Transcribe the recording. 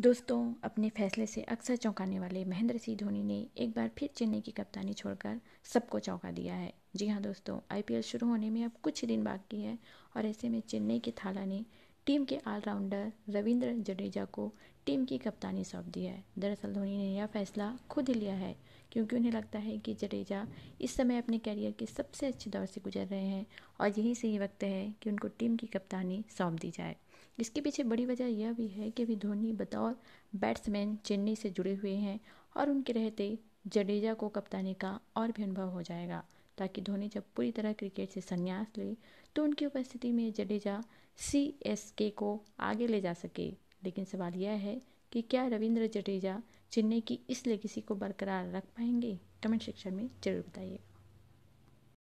दोस्तों अपने फैसले से अक्सर चौंकाने वाले महेंद्र सिंह धोनी ने एक बार फिर चेन्नई की कप्तानी छोड़कर सबको चौंका दिया है जी हाँ दोस्तों आईपीएल शुरू होने में अब कुछ दिन बाकी है और ऐसे में चेन्नई के थाला ने टीम के ऑलराउंडर रविंद्र जडेजा को टीम की कप्तानी सौंप दी है दरअसल धोनी ने यह फैसला खुद ही लिया है क्योंकि उन्हें लगता है कि जडेजा इस समय अपने कैरियर के सबसे अच्छे दौर से गुजर रहे हैं और यही सही वक्त है कि उनको टीम की कप्तानी सौंप दी जाए इसके पीछे बड़ी वजह यह भी है कि अभी धोनी बतौर बैट्समैन चेन्नई से जुड़े हुए हैं और उनके रहते जडेजा को कप्तानी का और भी अनुभव हो जाएगा ताकि धोनी जब पूरी तरह क्रिकेट से संन्यास ले तो उनकी उपस्थिति में जडेजा सी एस के को आगे ले जा सके लेकिन सवाल यह है कि क्या रविंद्र जडेजा चेन्नई की इस लेगेसी को बरकरार रख पाएंगे कमेंट सेक्शन में ज़रूर बताइए